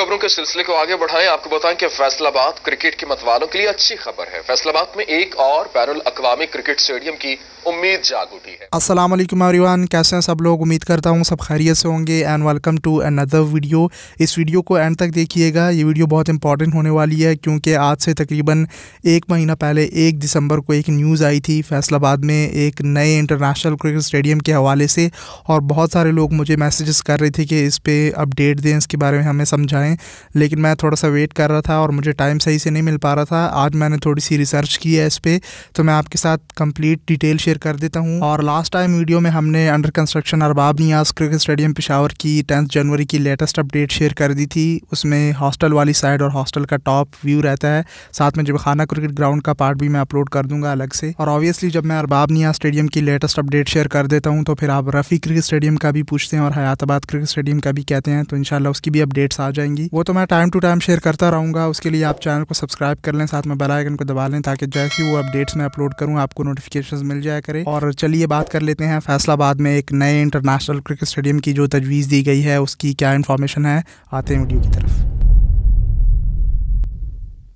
खबरों के सिलसिले को आगे बढ़ाएं आपको बताएं कि फैसलाबाद क्रिकेट के मतवालों के लिए अच्छी खबर है फैसलाबाद में एक और बैरुल अकवामी क्रिकेट स्टेडियम की उम्मीद जाग उठी है अस्सलाम वालेकुम एवरीवन कैसे हैं सब लोग उम्मीद करता हूं सब खैरियत से होंगे and welcome to another video इस वीडियो को एंड तक देखिएगा ये वीडियो बहुत इंपॉर्टेंट होने वाली है क्योंकि आज से तकरीबन एक महीना पहले एक दिसंबर को एक न्यूज़ आई थी फैसलाबाद में एक नए इंटरनेशनल क्रिकेट स्टेडियम के हवाले से और बहुत सारे लोग मुझे मैसेजेस कर रहे थे कि इस पर अपडेट दें इसके बारे में हमें समझाएँ हैं लेकिन मैं थोड़ा सा वेट कर रहा था और मुझे टाइम सही से नहीं मिल पा रहा था आज मैंने थोड़ी सी रिसर्च की है इस पर तो मैं आपके साथ कंप्लीट डिटेल शेयर कर देता हूँ और लास्ट टाइम वीडियो में हमने under construction Arbab Niaz cricket stadium Peshawar की टेंथ जनवरी की लेटेस्ट अपडेट शेयर कर दी थी उसमें हॉस्टल वाली साइड और हॉस्टल का टॉप व्यू रहता है साथ में जब खाना क्रिकेट ग्राउंड का पार्ट भी मैं अपलोड कर दूंगा अलग से और ऑब्वियसली जब मैं अरबाब निया स्टेडियम की लेटेस्ट अपडेट शेयर कर देता हूँ तो फिर आप रफ़ी क्रिकेट स्टेडियम का भी पूछते हैं और हयातबाद क्रिकेट स्टेडियम का भी कहते हैं तो इनशाला उसकी भी अपडेट्स आ जाएंगे रहेंगी वो तो मैं टाइम टू टाइम शेयर करता रहूंगा उसके लिए आप चैनल को सब्सक्राइब कर लें साथ में बेल आइकन को दबा लें ताकि जैसे वो अपडेट्स मैं अपलोड करूँ आपको नोटिफिकेशन मिल जाए करे और चलिए बात कर लेते हैं फैसलाबाद में एक नए इंटरनेशनल क्रिकेट स्टेडियम की जो तजवीज़ दी गई है उसकी क्या इन्फॉर्मेशन है आते हैं वीडियो की तरफ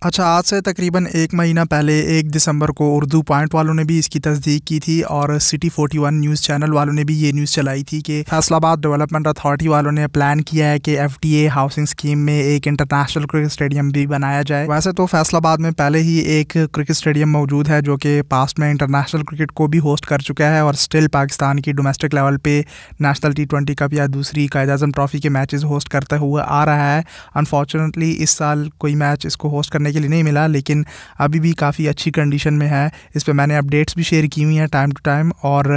अच्छा आज से तकरीबन एक महीना पहले एक दिसंबर को उर्दू पॉइंट वालों ने भी इसकी तस्दीक की थी और सिटी 41 न्यूज़ चैनल वालों ने भी ये न्यूज़ चलाई थी कि फैसलाबाद डेवलपमेंट अथॉरिटी वालों ने प्लान किया है कि एफ हाउसिंग स्कीम में एक इंटरनेशनल क्रिकेट स्टेडियम भी बनाया जाए वैसे तो फैसलाबाद में पहले ही एक क्रिकेट स्टेडियम मौजूद है जो कि पास्ट में इंटरनेशनल क्रिकेट को भी होस्ट कर चुका है और स्टिल पाकिस्तान की डोमेस्टिक लेवल पर नेशनल टी ट्वेंटी कप या दूसरी कायद अजम ट्रॉफी के मैचेज होस्ट करते हुए आ रहा है अनफॉर्चुनेटली इस साल कोई मैच इसको होस्ट करने के लिए नहीं मिला लेकिन अभी भी काफ़ी अच्छी कंडीशन में है इस पर मैंने अपडेट्स भी शेयर की हुई हैं टाइम टू टाइम और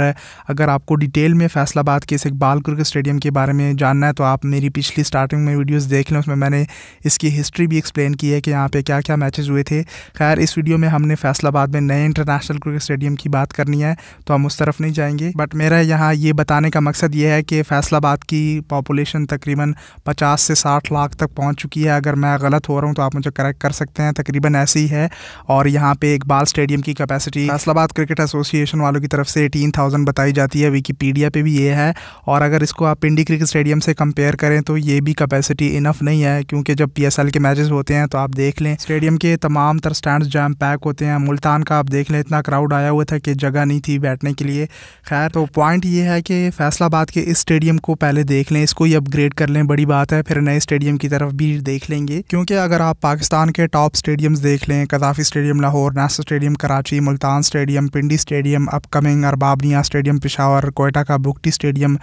अगर आपको डिटेल में फैसलाबाद के इस इकबाल कुर्क स्टेडियम के बारे में जानना है तो आप मेरी पिछली स्टार्टिंग में वीडियोज देख लें उसमें मैंने इसकी हिस्ट्री भी एक्सप्लेन की है कि यहाँ पर क्या क्या मैचेज हुए थे खैर इस वीडियो में हमने फैसलाबाद में नए इंटरनेशनल क्रिकेट स्टेडियम की बात करनी है तो हम उस तरफ नहीं जाएंगे बट मेरा यहाँ ये बताने का मकसद ये है कि फैसलाबाद की पॉपुलेशन तकरीबन पचास से साठ लाख तक पहुँच चुकी है अगर मैं गलत हो रहा हूँ तो आप मुझे करेक्ट कर सकते सकते हैं तकरीबन ऐसी है और यहाँ पे बाल स्टेडियम की कैपेसिटी फैसलाबाद क्रिकेट एसोसिएशन वालों की तरफ से एटीन थाउजेंड बताई जाती है विकीपीडिया पे भी ये है और अगर इसको आप पिंडी क्रिकेट स्टेडियम से कंपेयर करें तो ये भी कैपेसिटी इनफ नहीं है क्योंकि जब पी के मैचेस होते हैं तो आप देख लें स्टेडियम के तमाम तर स्टैंड जैम पैक होते हैं मुल्तान का आप देख लें इतना क्राउड आया हुआ था कि जगह नहीं थी बैठने के लिए खैर तो पॉइंट ये है कि फैसलाबाद के इस स्टेडियम को पहले देख लें इसको ही अपग्रेड कर लें बड़ी बात है फिर नए स्टेडियम की तरफ भी देख लेंगे क्योंकि अगर आप पाकिस्तान के टॉप टॉप स्टेडियम्स देख लें Gaddafi stadium Lahore national stadium Karachi Multan stadium Pindi stadium upcoming Arbab Niaz stadium Peshawar Quetta का बुकटी स्टेडियम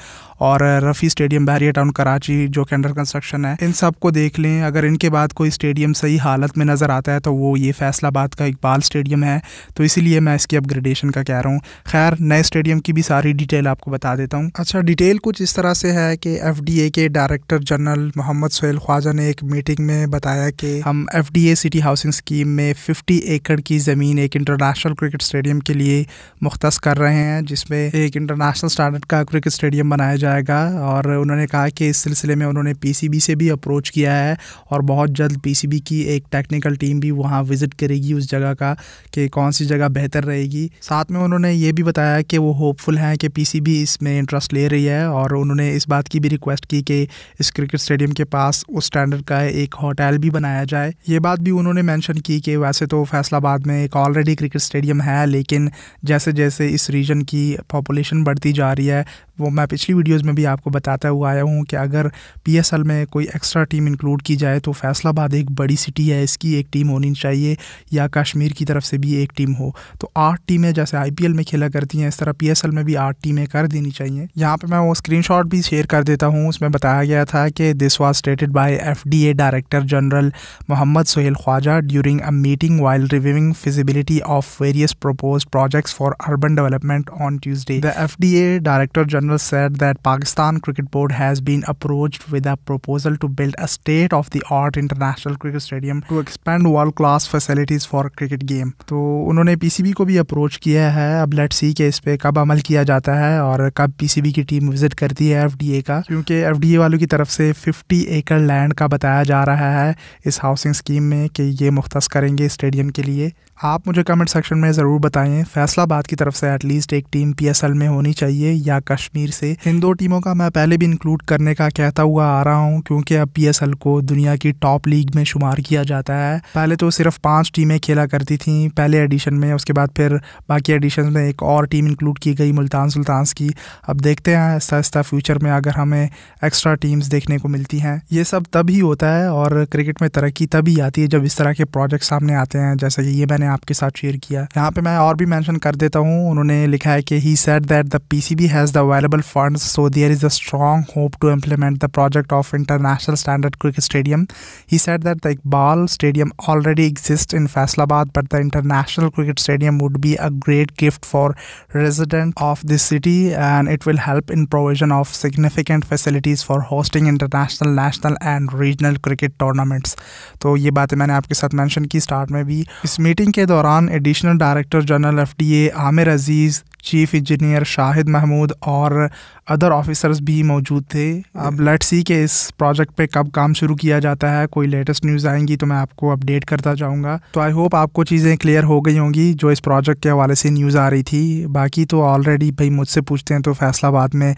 और रफ़ी स्टेडियम बहरिया टाउन कराची जो कि अंडर कंस्ट्रक्शन है इन सब को देख लें अगर इनके बाद कोई स्टेडियम सही हालत में नज़र आता है तो वो ये फैसलाबाद का इकबाल स्टेडियम है तो इसीलिए मैं इसकी अपग्रेडेशन का कह रहा हूँ खैर नए स्टेडियम की भी सारी डिटेल आपको बता देता हूँ अच्छा डिटेल कुछ इस तरह से है कि एफ के डायरेक्टर जनरल मोहम्मद सहेल ख्वाजा ने एक मीटिंग में बताया कि हम F D A community housing scheme में 50 एकड़ की ज़मीन एक इंटरनेशनल क्रिकेट स्टेडियम के लिए मुख्त कर रहे हैं जिसमें एक इंटरनेशनल स्टैंडर्ड का क्रिकेट स्टेडियम बनाया जाएगा और उन्होंने कहा कि इस सिलसिले में उन्होंने बी से भी अप्रोच किया है और बहुत जल्द बी की एक टेक्निकल टीम भी वहाँ विज़िट करेगी उस जगह का कि कौन सी जगह बेहतर रहेगी साथ में उन्होंने ये भी बताया कि वो होपफुल हैं कि बी इसमें इंटरेस्ट ले रही है और उन्होंने इस बात की भी रिक्वेस्ट की कि इस क्रिकेट स्टेडियम के पास उस स्टैंडर्ड का एक होटल भी बनाया जाए ये बात भी उन्होंने मेंशन की कि वैसे तो फैसलाबाद में एक ऑलरेडी क्रिकेट स्टेडियम है लेकिन जैसे जैसे इस रीजन की पॉपुलेशन बढ़ती जा रही है वो मैं पिछली वीडियोस में भी आपको बताता हुआ आया हूँ कि अगर पीएसएल में कोई एक्स्ट्रा टीम इंक्लूड की जाए तो फैसलाबाद एक बड़ी सिटी है इसकी एक टीम होनी चाहिए या कश्मीर की तरफ से भी एक टीम हो तो आठ टीमें जैसे आई में खेला करती हैं इस तरह पी में भी आठ टीमें कर देनी चाहिए यहाँ पर मैं वो स्क्रीन भी शेयर कर देता हूँ उसमें बताया गया था कि this was stated by F director general Mohammad Suhail Khawaja during a meeting while reviewing feasibility of various propose projects for urban development on Tuesday the F director general General said that Pakistan Cricket Board has been approached with a proposal to build a state-of-the-art international cricket stadium to expand world-class facilities for cricket game. तो उन्होंने PCB को भी approach किया है अब let see के इस पे कब अमल किया जाता है और कब पीसीबी की टीम विजिट करती है एफडीए का क्योंकि एफडीए वालों की तरफ से 50 एकड़ लैंड का बताया जा रहा है इस हाउसिंग स्कीम में कि ये मुख्त करेंगे स्टेडियम के लिए आप मुझे कमेंट सेक्शन में ज़रूर बताएं फैसलाबाद की तरफ से एटलीस्ट एक टीम पीएसएल में होनी चाहिए या कश्मीर कश्मीर से इन दो टीमों का मैं पहले भी इंक्लूड करने का कहता हुआ आ रहा हूँ क्योंकि अब पी को दुनिया की टॉप लीग में शुमार किया जाता है पहले तो सिर्फ पाँच टीमें खेला करती थी पहले एडिशन में उसके बाद फिर बाकी एडिशन में एक और टीम इंक्लूड की गई मुल्तान सुल्तान की अब देखते हैं ऐसा ऐसा फ्यूचर में अगर हमें एक्स्ट्रा टीम्स देखने को मिलती हैं ये सब तब ही होता है और क्रिकेट में तरक्की तभी आती है जब इस तरह के प्रोजेक्ट सामने आते हैं जैसा कि ये मैंने आपके साथ शेयर किया यहाँ पे मैं और भी मैंशन कर देता हूँ उन्होंने लिखा है कि he said that the P C B has the available funds, so there is a strong hope to implement the project of international standard cricket stadium. He said that the Iqbal Stadium already exists in Faisalabad, but the international cricket stadium would be a great gift for residents of this city, and it will help in provision of significant facilities for hosting international, national, and regional cricket tournaments. तो ये बातें मैंने आपके साथ mention की start में भी इस meeting के दौरान additional director general FDA Aamir Aziz chief engineer Shahid Mahmood और अदर ऑफिसर्स भी मौजूद थे अब लेट सी के इस प्रोजेक्ट पे कब काम शुरू किया जाता है कोई लेटेस्ट न्यूज़ आएंगी तो मैं आपको अपडेट करता जाऊंगा तो आई होप आपको चीज़ें क्लियर हो गई होंगी जो इस प्रोजेक्ट के हवाले से न्यूज़ आ रही थी बाकी तो ऑलरेडी भाई मुझसे पूछते हैं तो फैसलाबाद में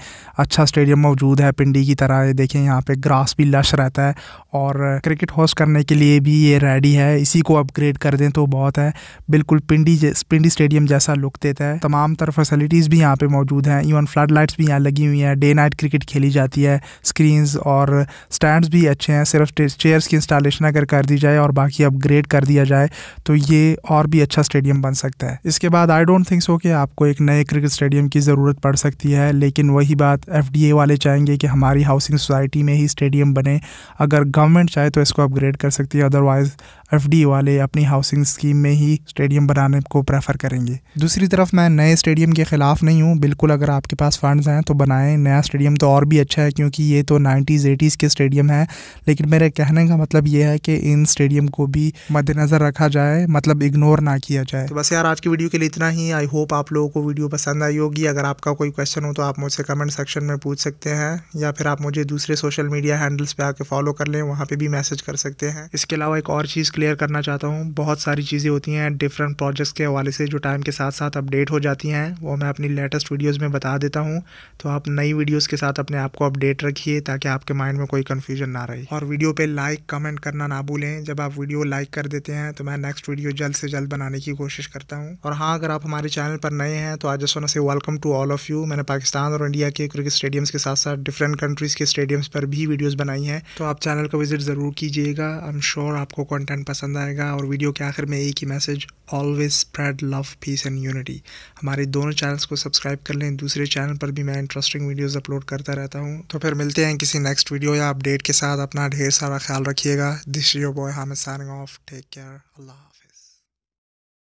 अच्छा स्टेडियम मौजूद है पिंडी की तरह देखें यहाँ पर ग्रास भी लश रहता है और क्रिकेट होस्ट करने के लिए भी ये रेडी है इसी को अपग्रेड कर दें तो बहुत है बिल्कुल पिंडी पिंडी स्टेडियम जैसा लुक देता है तमाम तरफ फैसिलिटीज़ भी यहाँ पे मौजूद हैं इवन फ्लड लाइट्स भी यहाँ लगी हुई हैं डे नाइट क्रिकेट खेली जाती है स्क्रीनस और स्टैंड्स भी अच्छे हैं सिर्फ चेयर्स की इंस्टॉलेशन अगर कर दी जाए और बाकी अपग्रेड कर दिया जाए तो ये और भी अच्छा स्टेडियम बन सकता है इसके बाद आई डोंट थिंक सो कि आपको एक नए क्रिकेट स्टेडियम की ज़रूरत पड़ सकती है लेकिन वही बात एफ वाले चाहेंगे कि हमारी हाउसिंग सोसाइटी में ही स्टेडियम बने अगर गवर्नमेंट चाहे तो इसको अपग्रेड कर सकती है अदरवाइज़ एफ वाले अपनी हाउसिंग स्कीम में ही स्टेडियम बनाने को प्रेफर करेंगे दूसरी तरफ मैं नए स्टेडियम के ख़िलाफ़ नहीं हूँ बिल्कुल अगर आपके पास फ़ंड्स हैं तो बनाएं नया स्टेडियम तो और भी अच्छा है क्योंकि ये तो नाइन्टीज़ एटीज़ के स्टेडियम है लेकिन मेरे कहने का मतलब ये है कि इन स्टेडियम को भी मद्देनज़र रखा जाए मतलब इग्नोर ना किया जाए तो बस यार आज की वीडियो के लिए इतना ही आई होप आप लोगों को वीडियो पसंद आई होगी अगर आपका कोई क्वेश्चन हो तो आप मुझसे कमेंट सेक्शन में पूछ सकते हैं या फिर आप मुझे दूसरे सोशल मीडिया हैंडल्स पे आके फॉलो कर लें वहाँ पे भी मैसेज कर सकते हैं इसके अलावा एक और चीज़ क्लियर करना चाहता हूँ बहुत सारी चीज़ें होती हैं डिफरेंट प्रोजेक्ट्स के हवाले से जो टाइम के साथ साथ अपडेट हो जाती हैं वो मैं अपनी लेटेस्ट वीडियोस में बता देता हूँ तो आप नई वीडियोस के साथ अपने आप को अपडेट रखिए ताकि आपके माइंड में कोई कन्फ्यूजन ना रहे और वीडियो पर लाइक कमेंट करना ना भूलें जब आप वीडियो लाइक कर देते हैं तो मैं नेक्स्ट वीडियो जल्द से जल्द बनाने की कोशिश करता हूँ और हाँ अगर आप हमारे चैनल पर नए हैं तो आज just say welcome to all of you मैंने पाकिस्तान और इंडिया के क्रिकेट स्टेडियम्स के साथ साथ डिफरेंट कंट्रीज़ के स्टेडियम्स पर भी वीडियोज़ बनाई हैं तो आप चैनल का विजिट ज़रूर कीजिएगा आई एम श्योर आपको कॉन्टेंट पसंद आएगा और वीडियो के आखिर में एक ही message always spread love peace and unity हमारे दोनों चैनल्स को सब्सक्राइब कर लें दूसरे चैनल पर भी मैं इंटरेस्टिंग वीडियोस अपलोड करता रहता हूं तो फिर मिलते हैं किसी नेक्स्ट वीडियो या अपडेट के साथ अपना ढेर सारा ख्याल रखिएगा this your boy Hamid signing off take care Allah